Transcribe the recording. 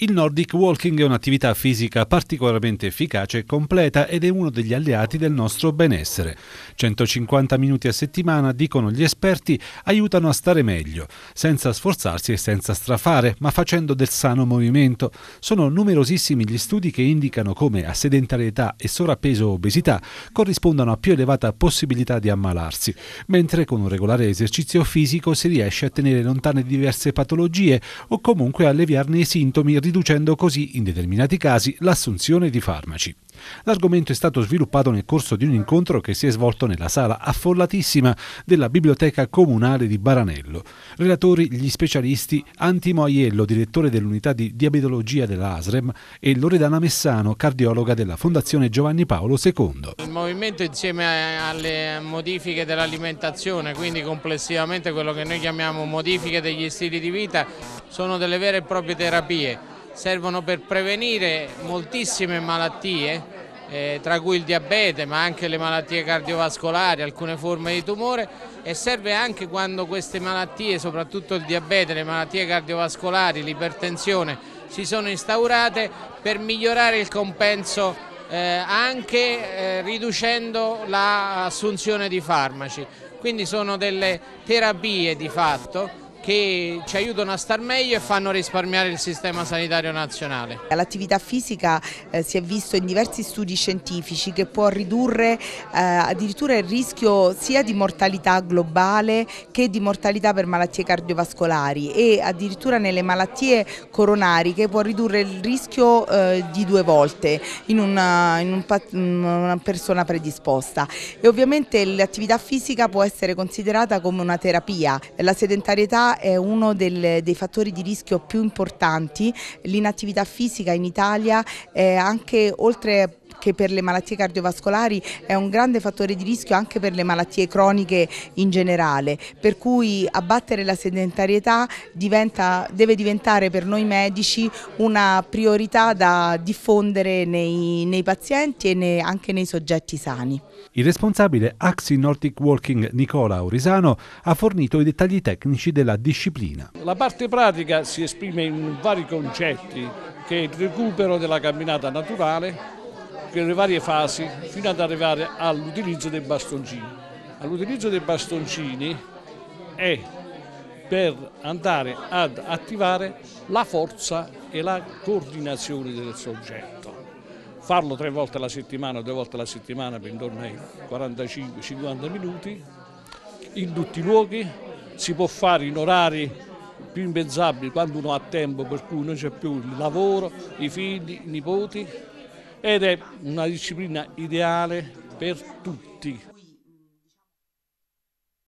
Il Nordic Walking è un'attività fisica particolarmente efficace e completa ed è uno degli alleati del nostro benessere. 150 minuti a settimana, dicono gli esperti, aiutano a stare meglio, senza sforzarsi e senza strafare, ma facendo del sano movimento. Sono numerosissimi gli studi che indicano come a sedentarietà e sovrappeso obesità corrispondano a più elevata possibilità di ammalarsi, mentre con un regolare esercizio fisico si riesce a tenere lontane diverse patologie o comunque alleviarne i sintomi riducendo così, in determinati casi, l'assunzione di farmaci. L'argomento è stato sviluppato nel corso di un incontro che si è svolto nella sala affollatissima della Biblioteca Comunale di Baranello. Relatori gli specialisti Antimo Aiello, direttore dell'unità di diabetologia dell'ASREM, e Loredana Messano, cardiologa della Fondazione Giovanni Paolo II. Il movimento insieme alle modifiche dell'alimentazione, quindi complessivamente quello che noi chiamiamo modifiche degli stili di vita, sono delle vere e proprie terapie servono per prevenire moltissime malattie, eh, tra cui il diabete ma anche le malattie cardiovascolari, alcune forme di tumore e serve anche quando queste malattie, soprattutto il diabete, le malattie cardiovascolari, l'ipertensione si sono instaurate per migliorare il compenso eh, anche eh, riducendo l'assunzione di farmaci. Quindi sono delle terapie di fatto che ci aiutano a star meglio e fanno risparmiare il sistema sanitario nazionale. L'attività fisica eh, si è visto in diversi studi scientifici che può ridurre eh, addirittura il rischio sia di mortalità globale che di mortalità per malattie cardiovascolari e addirittura nelle malattie coronariche può ridurre il rischio eh, di due volte in una, eh, in un, una persona predisposta e ovviamente l'attività fisica può essere considerata come una terapia. La sedentarietà è uno del, dei fattori di rischio più importanti, l'inattività fisica in Italia è anche oltre che per le malattie cardiovascolari è un grande fattore di rischio anche per le malattie croniche in generale, per cui abbattere la sedentarietà diventa, deve diventare per noi medici una priorità da diffondere nei, nei pazienti e nei, anche nei soggetti sani. Il responsabile Axi Nordic Walking Nicola Aurisano ha fornito i dettagli tecnici della disciplina. La parte pratica si esprime in vari concetti che è il recupero della camminata naturale, per le varie fasi fino ad arrivare all'utilizzo dei bastoncini. All'utilizzo dei bastoncini è per andare ad attivare la forza e la coordinazione del soggetto. Farlo tre volte alla settimana o due volte alla settimana per intorno ai 45-50 minuti, in tutti i luoghi, si può fare in orari più impensabili quando uno ha tempo per cui non c'è più il lavoro, i figli, i nipoti, ed è una disciplina ideale per tutti.